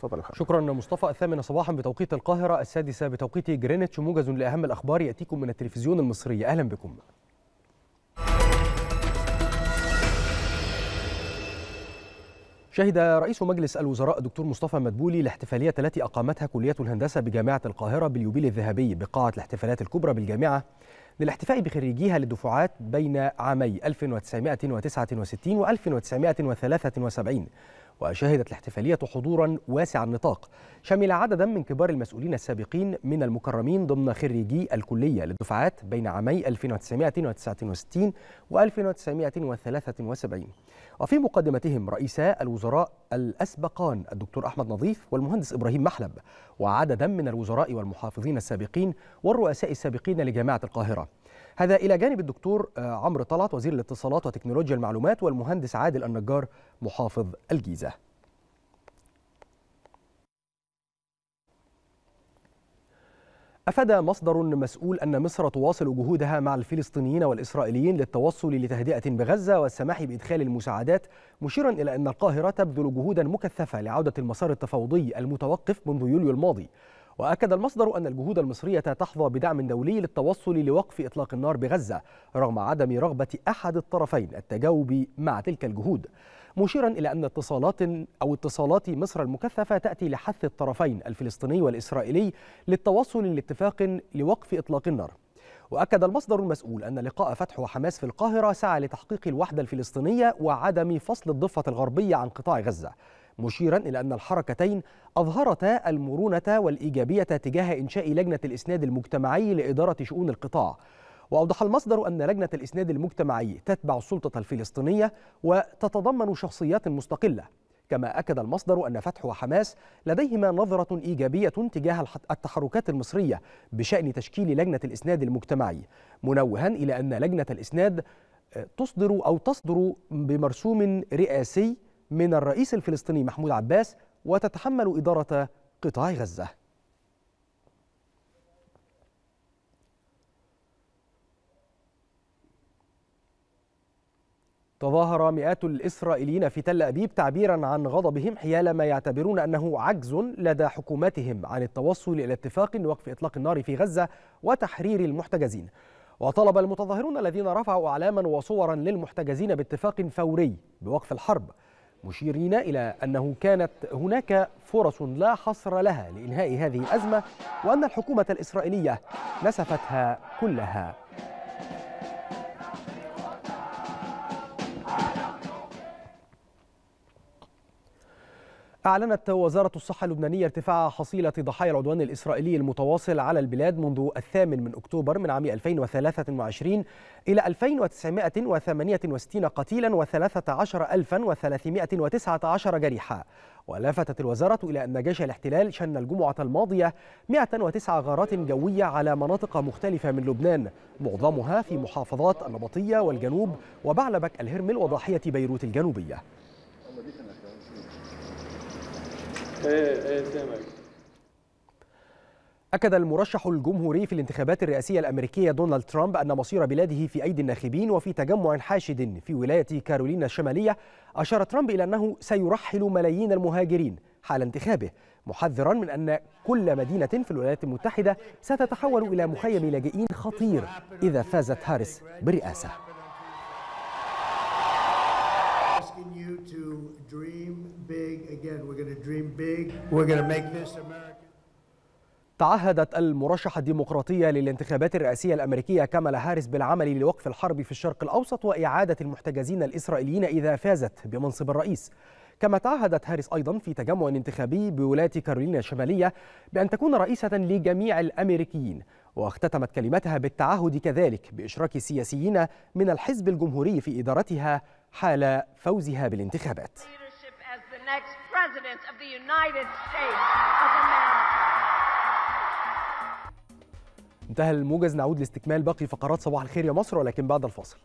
تفضل يا شكرا مصطفى الثامنه صباحا بتوقيت القاهره السادسه بتوقيت جرينتش موجز لاهم الاخبار ياتيكم من التلفزيون المصري اهلا بكم شهد رئيس مجلس الوزراء الدكتور مصطفى مدبولي الاحتفالية التي أقامتها كلية الهندسة بجامعة القاهرة باليوبيل الذهبي بقاعة الاحتفالات الكبرى بالجامعة للاحتفاء بخريجيها للدفعات بين عامي 1969 و 1973 وشهدت الاحتفالية حضورا واسع النطاق شمل عددا من كبار المسؤولين السابقين من المكرمين ضمن خريجي الكلية للدفعات بين عامي 1969 و 1973 وفي مقدمتهم رئيسا الوزراء الأسبقان الدكتور أحمد نظيف والمهندس إبراهيم محلب وعددا من الوزراء والمحافظين السابقين والرؤساء السابقين لجامعة القاهرة هذا إلى جانب الدكتور آه، عمرو طلعت وزير الاتصالات وتكنولوجيا المعلومات والمهندس عادل النجار محافظ الجيزة أفاد مصدر مسؤول أن مصر تواصل جهودها مع الفلسطينيين والإسرائيليين للتوصل لتهدئة بغزة والسماح بإدخال المساعدات مشيرا إلى أن القاهرة تبذل جهودا مكثفة لعودة المسار التفاوضي المتوقف منذ يوليو الماضي وأكد المصدر أن الجهود المصرية تحظى بدعم دولي للتوصل لوقف إطلاق النار بغزة رغم عدم رغبة أحد الطرفين التجاوب مع تلك الجهود مشيرا إلى أن اتصالات أو اتصالات مصر المكثفة تأتي لحث الطرفين الفلسطيني والإسرائيلي للتوصل لاتفاق لوقف إطلاق النار وأكد المصدر المسؤول أن لقاء فتح وحماس في القاهرة سعى لتحقيق الوحدة الفلسطينية وعدم فصل الضفة الغربية عن قطاع غزة مشيرا إلى أن الحركتين أظهرتا المرونة والإيجابية تجاه إنشاء لجنة الإسناد المجتمعي لإدارة شؤون القطاع وأوضح المصدر أن لجنة الإسناد المجتمعي تتبع السلطة الفلسطينية وتتضمن شخصيات مستقلة كما أكد المصدر أن فتح وحماس لديهما نظرة إيجابية تجاه التحركات المصرية بشأن تشكيل لجنة الإسناد المجتمعي منوها إلى أن لجنة الإسناد آه، تصدر أو تصدر بمرسوم رئاسي من الرئيس الفلسطيني محمود عباس وتتحمل إدارة قطاع غزة تظاهر مئات الإسرائيليين في تل أبيب تعبيرا عن غضبهم حيال ما يعتبرون أنه عجز لدى حكوماتهم عن التوصل إلى اتفاق وقف إطلاق النار في غزة وتحرير المحتجزين وطلب المتظاهرون الذين رفعوا أعلاما وصورا للمحتجزين باتفاق فوري بوقف الحرب مشيرين إلى أنه كانت هناك فرص لا حصر لها لإنهاء هذه الأزمة وأن الحكومة الإسرائيلية نسفتها كلها أعلنت وزارة الصحة اللبنانية ارتفاع حصيلة ضحايا العدوان الإسرائيلي المتواصل على البلاد منذ الثامن من أكتوبر من عام 2023 إلى 2968 قتيلا و13319 جريحا ولفتت الوزارة إلى أن جيش الاحتلال شن الجمعة الماضية 109 غارات جوية على مناطق مختلفة من لبنان معظمها في محافظات النبطية والجنوب وبعلبك الهرمل وضاحية بيروت الجنوبية أكد المرشح الجمهوري في الانتخابات الرئاسية الأمريكية دونالد ترامب أن مصير بلاده في أيدي الناخبين وفي تجمع حاشد في ولاية كارولينا الشمالية أشار ترامب إلى أنه سيرحل ملايين المهاجرين حال انتخابه محذرا من أن كل مدينة في الولايات المتحدة ستتحول إلى مخيم لاجئين خطير إذا فازت هاريس بالرئاسة again, we're going to dream big. We're going to make this America. تعهدت المرشحة الديمقراطية للانتخابات الرئاسية الأمريكية كامالا هاريس بالعمل لوقف الحرب في الشرق الأوسط وإعادة المحتجزين الإسرائيليين إذا فازت بمنصب الرئيس كما تعهدت هاريس أيضا في تجمع انتخابي بولاية كارولينا الشمالية بأن تكون رئيسة لجميع الأمريكيين واختتمت كلمتها بالتعهد كذلك بإشراك سياسيين من الحزب الجمهوري في إدارتها حال فوزها بالانتخابات President of the United States of America. انتهى الموجز نعود لاستكمال باقي فقرات صباح الخير يا مصر ولكن بعد الفاصل